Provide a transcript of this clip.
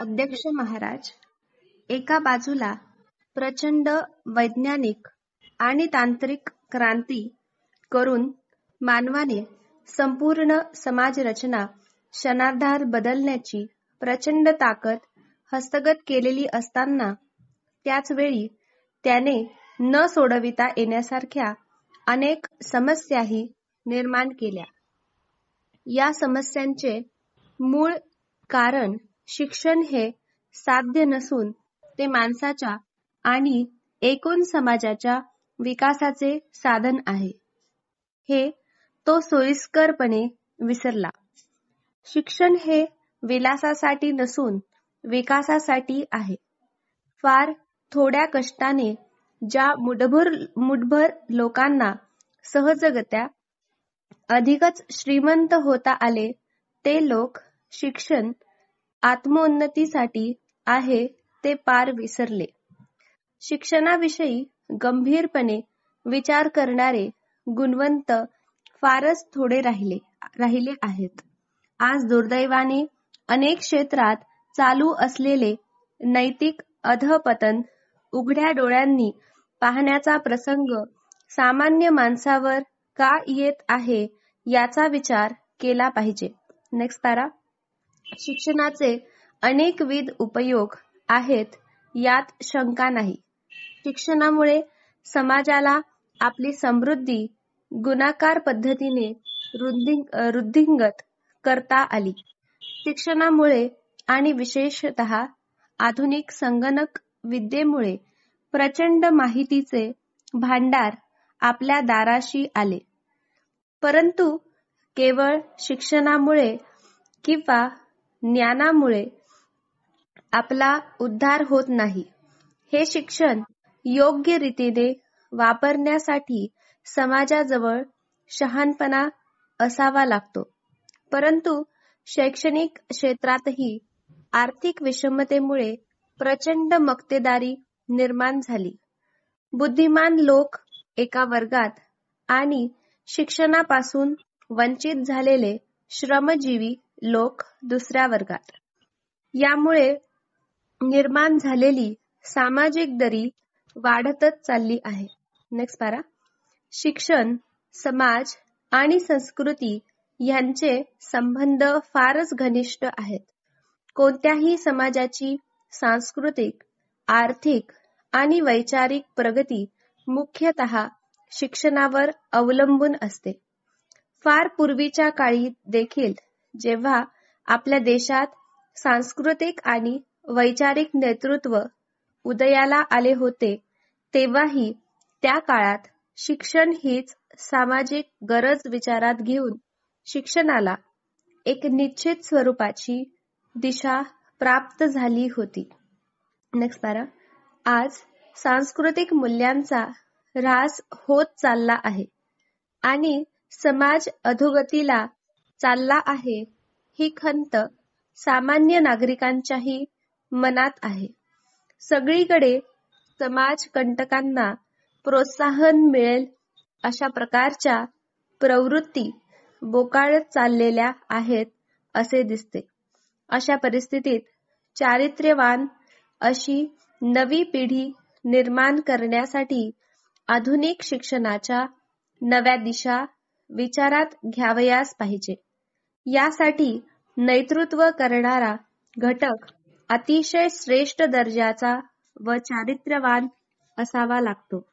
अध्यक्ष महाराज एका बाजूला प्रचंड वैज्ञानिक आणि तांत्रिक क्रांती करून मानवाने संपूर्ण समाज रचना क्षणार्धार बदलण्याची प्रचंड ताकद हस्तगत केलेली असताना त्याच वेळी त्याने न सोडविता येण्यासारख्या अनेक समस्याही निर्माण केल्या या समस्यांचे मूळ कारण शिक्षण हे साध्य नसून ते माणसाच्या आणि एकूण समाजाच्या विकासाचे साधन आहे हे तो सोयीस्करपणे विसरला शिक्षण हे विलासासाठी नसून विकासासाठी आहे फार थोड्या कष्टाने ज्या मुठभर मुठभर लोकांना सहजगत्या अधिकच श्रीमंत होता आले ते लोक शिक्षण आत्मोन्नतीसाठी आहे ते पार विसरले शिक्षणाविषयी गंभीरपणे विचार करणारे गुणवंत फारच थोडे राहिले राहिले आहेत आज दुर्दैवाने अनेक क्षेत्रात चालू असलेले नैतिक अधपतन उघड्या डोळ्यांनी पाहण्याचा प्रसंग सामान्य माणसावर का येत आहे याचा विचार केला पाहिजे नेक्स्ट पारा शिक्षणाचे अनेकविध उपयोग आहेत यात शंका नाही शिक्षणामुळे समाजाला आपली समृद्धी गुणाकार पद्धतीने रुद्धिंगत करता आली शिक्षणामुळे आणि विशेषत आधुनिक संगणक विद्येमुळे प्रचंड माहितीचे भांडार आपल्या दाराशी आले परंतु केवळ शिक्षणामुळे किंवा ज्ञानामुळे आपला उद्धार होत नाही हे शिक्षण योग्य रीतीने वापरण्यासाठी समाजाजवळ शहाणपणा असावा लागतो परंतु शैक्षणिक क्षेत्रातही आर्थिक विषमतेमुळे प्रचंड मक्तेदारी निर्माण झाली बुद्धिमान लोक एका वर्गात आणि शिक्षणापासून वंचित झालेले श्रमजीवी लोक दुसऱ्या वर्गात यामुळे निर्माण झालेली सामाजिक दरी वाढतच चालली आहे नेक्स्ट पारा शिक्षण समाज आणि संस्कृती यांचे संबंध फारच घनिष्ठ आहेत कोणत्याही समाजाची सांस्कृतिक आर्थिक आणि वैचारिक प्रगती मुख्यतः शिक्षणावर अवलंबून असते फार पूर्वीच्या काळी देखील जेव्हा आपल्या देशात सांस्कृतिक आणि वैचारिक नेतृत्व उदयाला आले होते तेव्हाही त्या काळात शिक्षण हीच सामाजिक गरज विचारात घेऊन शिक्षणाला एक निश्चित स्वरूपाची दिशा प्राप्त झाली होती नेक्स्ट बारा आज सांस्कृतिक मूल्यांचा ऱ्हास होत चालला आहे आणि समाज अधोगतीला चालला आहे ही खंत सामान्य नागरिकांच्याही मनात आहे सगळीकडे समाज कंटकांना प्रोत्साहन मिळेल अशा प्रकारच्या प्रवृत्ती बोकाळत चाललेल्या आहेत असे दिसते अशा परिस्थितीत चारित्र्यवान अशी नवी पिढी निर्माण करण्यासाठी आधुनिक शिक्षणाच्या नव्या दिशा विचारात घ्यावयास पाहिजे यासाठी नेतृत्व करणारा घटक अतिशय श्रेष्ठ दर्जाचा व चारित्र्यवान असावा लागतो